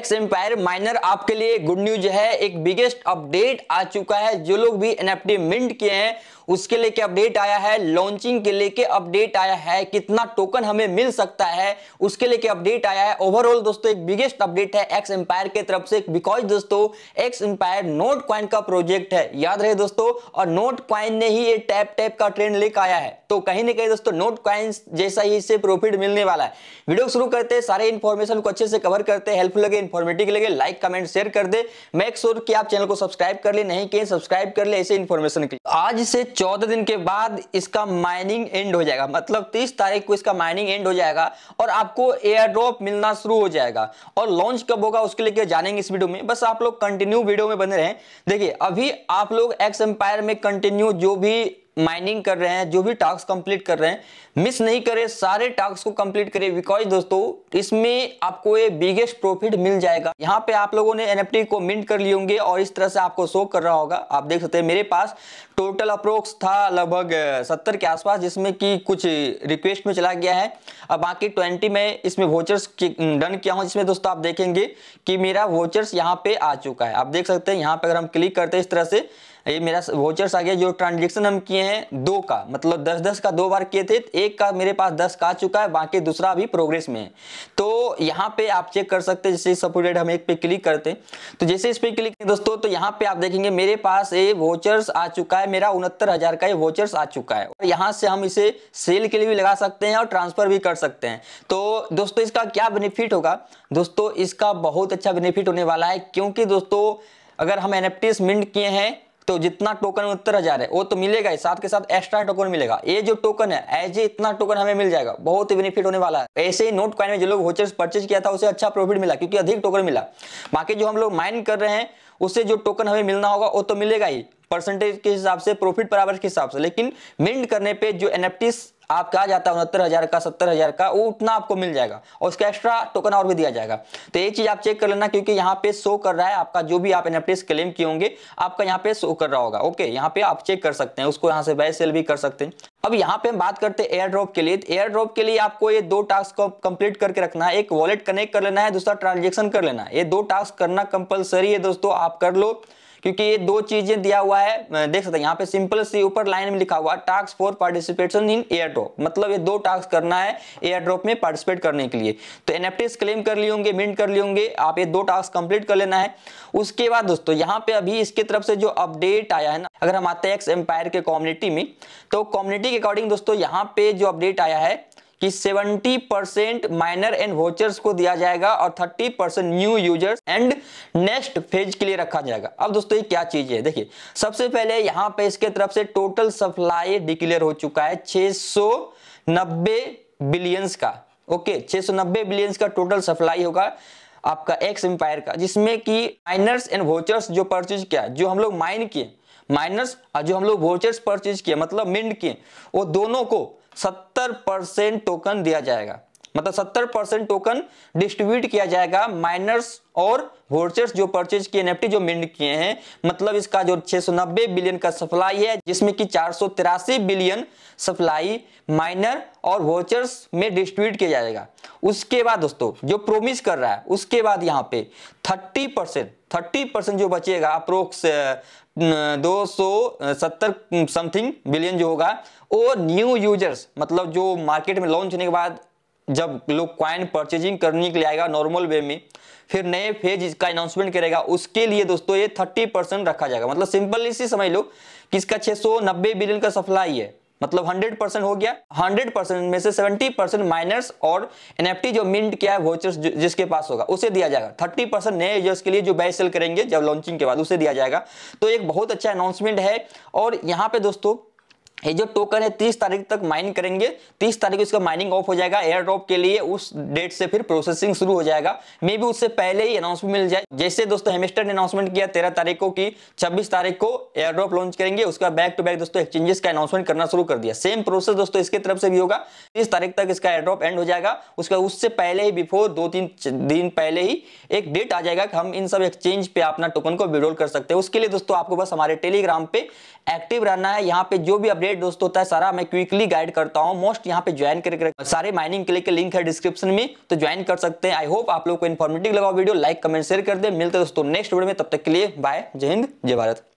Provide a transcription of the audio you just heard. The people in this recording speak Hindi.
एक्स एम्पायर माइनर आपके लिए गुड न्यूज है एक बिगेस्ट अपडेट आ चुका है जो लोग भी एनएफटी मिंट किए हैं उसके लिए लेके अपडेट आया है लॉन्चिंग के लेके अपडेट आया है कितना टोकन हमें मिल सकता है उसके लिए लेके अपडेट आया है ओवरऑल दोस्तों एक बिगेस्ट अपडेट है एक्स एम्पायर के तरफ से बिकॉज दोस्तों एक्स एम्पायर नोट क्वाइन का प्रोजेक्ट है याद रहे दोस्तों और नोट क्वाइन ने ही ये टैप टैप का ट्रेंड लेके आया है तो कहीं ना कहीं दोस्तों नोट क्वाइन जैसा ही इससे प्रॉफिट मिलने वाला है वीडियो शुरू करते हैं सारे इन्फॉर्मेशन को अच्छे से कवर करते हेल्पफुल लगे इन्फॉर्मेटिव के लिए लाइक कमेंट शेयर कर दे मेक श्योर की आप चैनल को सब्सक्राइब कर ले नहीं कहीं सब्सक्राइब कर ले ऐसे इन्फॉर्मेशन के लिए आज से चौदह दिन के बाद इसका माइनिंग एंड हो जाएगा मतलब तीस तारीख को इसका माइनिंग एंड हो जाएगा और आपको एयर ड्रॉप मिलना शुरू हो जाएगा और लॉन्च कब होगा उसके लिए जानेंगे इस वीडियो में बस आप लोग कंटिन्यू वीडियो में बने रहे देखिए अभी आप लोग एक्स एम्पायर में कंटिन्यू जो भी माइनिंग कर रहे हैं जो भी टास्क कंप्लीट कर रहे हैं मिस नहीं करें सारे टास्क को कंप्लीट करें बिकॉज दोस्तों इसमें आपको ये बिगेस्ट प्रॉफिट मिल जाएगा यहाँ पे आप लोगों ने एनएफटी को मिंट कर लिए होंगे और इस तरह से आपको शो कर रहा होगा आप देख सकते हैं मेरे पास टोटल अप्रोक्स था लगभग सत्तर के आसपास जिसमें कि कुछ रिक्वेस्ट में चला गया है अब बाकी ट्वेंटी में इसमें वोचर्स डन किया हूँ जिसमें दोस्तों आप देखेंगे कि मेरा वोचर्स यहाँ पे आ चुका है आप देख सकते हैं यहाँ पे अगर हम क्लिक करते हैं इस तरह से ये मेरा वोचर्स आ गया जो ट्रांजेक्शन हम किए हैं दो का मतलब दस दस का दो बार किए थे एक का मेरे पास दस का आ चुका है बाकी दूसरा अभी प्रोग्रेस में है तो यहाँ पे आप चेक कर सकते हैं जैसे सपोर्टेड हम एक पे क्लिक करते तो जैसे इस पे क्लिक दोस्तों तो यहाँ पे आप देखेंगे मेरे पास ये वोचर्स आ चुका है मेरा उनहत्तर हजार का ये वोचर्स आ चुका है और यहाँ से हम इसे सेल के लिए भी लगा सकते हैं और ट्रांसफर भी कर सकते हैं तो दोस्तों इसका क्या बेनिफिट होगा दोस्तों इसका बहुत अच्छा बेनिफिट होने वाला है क्योंकि दोस्तों अगर हम एन एफ मिंट किए हैं तो जितना टोकन उत्तर हजार है वो तो मिलेगा ही साथ के साथ एक्स्ट्रा टोकन मिलेगा ये जो टोकन है एज ए इतना टोकन हमें मिल जाएगा बहुत ही बेनिफिट होने वाला है ऐसे ही नोट कॉइन में जो लोग वोचर्स परचेज किया था उसे अच्छा प्रॉफिट मिला क्योंकि अधिक टोकन मिला बाकी जो हम लोग माइन कर रहे हैं उससे जो टोकन हमें मिलना होगा वो तो मिलेगा ही परसेंटेज के हिसाब से प्रॉफिट पर आवर के हिसाब से लेकिन मिंट करने पे जो एन आपका आ जाता है उनहत्तर हज़ार का सत्तर हज़ार का वो उतना आपको मिल जाएगा और उसका एक्स्ट्रा टोकन और भी दिया जाएगा तो ये चीज़ आप चेक कर लेना क्योंकि यहाँ पे शो कर रहा है आपका जो भी आप एन क्लेम किए होंगे आपका यहाँ पे शो कर रहा होगा ओके यहाँ पे आप चेक कर सकते हैं उसको यहाँ से बाय सेल भी कर सकते हैं अब यहाँ पे हम बात करते हैं एयर ड्रॉप के लिए तो एयर ड्रॉप के लिए आपको ये दो टास्क को कंप्लीट करके रखना है एक वॉलेट कनेक्ट कर लेना है दूसरा ट्रांजेक्शन कर लेना है ये दो टास्क करना कंपलसरी है दोस्तों आप कर लो क्योंकि ये दो चीजें दिया हुआ है देख सकते हैं यहाँ पे सिंपल सी ऊपर लाइन में लिखा हुआ task for participation in airdrop मतलब ये दो टास्क करना है एयर ड्रॉप में पार्टिसिपेट करने के लिए तो एन क्लेम कर लिए होंगे मिंट कर लिए होंगे आप ये दो टास्क कंप्लीट कर लेना है उसके बाद दोस्तों यहाँ पे अभी इसके तरफ से जो अपडेट आया है ना अगर हम आते हैं एक्स एम्पायर के कम्युनिटी में तो कम्युनिटी के अकॉर्डिंग दोस्तों यहाँ पे जो अपडेट आया है कि 70 परसेंट माइनर एंड वोचर्स को दिया जाएगा और 30 percent new users and next phase के लिए रखा जाएगा अब दोस्तों ये क्या चीज है देखिए सबसे पहले यहां पे इसके तरफ से टोटल सप्लाई डिक्लेयर हो चुका है 690 बिलियंस का ओके 690 बिलियंस का टोटल सप्लाई होगा आपका एक्स एम्पायर का जिसमें कि माइनर्स एंड वोचर्स जो परचेज किया जो हम लोग माइन किए माइनर्स और जो हम लोग वोचर्स परचेज किए मतलब मिंड किए वो दोनों को 70 परसेंट टोकन दिया जाएगा मतलब 70 परसेंट टोकन डिस्ट्रीब्यूट किया जाएगा माइनर्स और वोचर्स जो परचेज किए एनएफटी जो मिंड किए हैं मतलब इसका जो 690 बिलियन का सप्लाई है जिसमें कि चार बिलियन सप्लाई माइनर और वोचर्स में डिस्ट्रीब्यूट किया जाएगा उसके बाद दोस्तों जो प्रोमिस कर रहा है उसके बाद यहाँ पे 30 परसेंट थर्टी परसेंट जो बचेगा अप्रोक्स दो सौ सत्तर समथिंग बिलियन जो होगा वो न्यू यूजर्स मतलब जो मार्केट में लॉन्च होने के बाद जब लोग क्वाइन परचेजिंग करने के लिए आएगा नॉर्मल वे में फिर नए फेज का अनाउंसमेंट करेगा उसके लिए दोस्तों ये थर्टी परसेंट रखा जाएगा मतलब सिंपल इसी समझ लो कि इसका छह सौ नब्बे बिलियन का सप्लाई है मतलब 100 परसेंट हो गया 100 परसेंट में से 70 परसेंट माइनर्स और एनएफटी जो मिंट किया है वोचर्स जिसके पास होगा उसे दिया जाएगा 30 परसेंट नए यूजर्स के लिए जो बाय सेल करेंगे जब लॉन्चिंग के बाद उसे दिया जाएगा तो एक बहुत अच्छा अनाउंसमेंट है और यहाँ पे दोस्तों ये जो टोकन है तीस तारीख तक माइन करेंगे तीस तारीख को इसका माइनिंग ऑफ हो जाएगा एयर ड्रॉप के लिए उस डेट से फिर प्रोसेसिंग शुरू हो जाएगा मे भी उससे पहले ही अनाउंसमेंट मिल जाए जैसे दोस्तों हेमिस्टर ने अनाउंसमेंट किया तेरह तारीख को कि छब्बीस तारीख को एयर ड्रॉप लॉन्च करेंगे उसका बैक टू बैक दोस्तों एक्सचेंजेस का अनाउंसमेंट करना शुरू कर दिया सेम प्रोसेस दोस्तों इसके तरफ से भी होगा तीस तारीख तक इसका एयर ड्रॉप एंड हो जाएगा उसका उससे पहले ही बिफोर दो तीन दिन पहले ही एक डेट आ जाएगा कि हम इन सब एक्सचेंज पे अपना टोकन को विड्रोल कर सकते हैं उसके लिए दोस्तों आपको बस हमारे टेलीग्राम पे एक्टिव रहना है यहाँ पे जो भी अपडेट अपडेट दोस्तों होता तो है सारा मैं क्विकली गाइड करता हूँ मोस्ट यहाँ पे ज्वाइन करके सारे माइनिंग के लिए लिंक है डिस्क्रिप्शन में तो ज्वाइन कर सकते हैं आई होप आप लोग को इन्फॉर्मेटिव लगा वीडियो लाइक कमेंट शेयर कर दे मिलते दोस्तों नेक्स्ट वीडियो में तब तक के लिए बाय जय हिंद जय भारत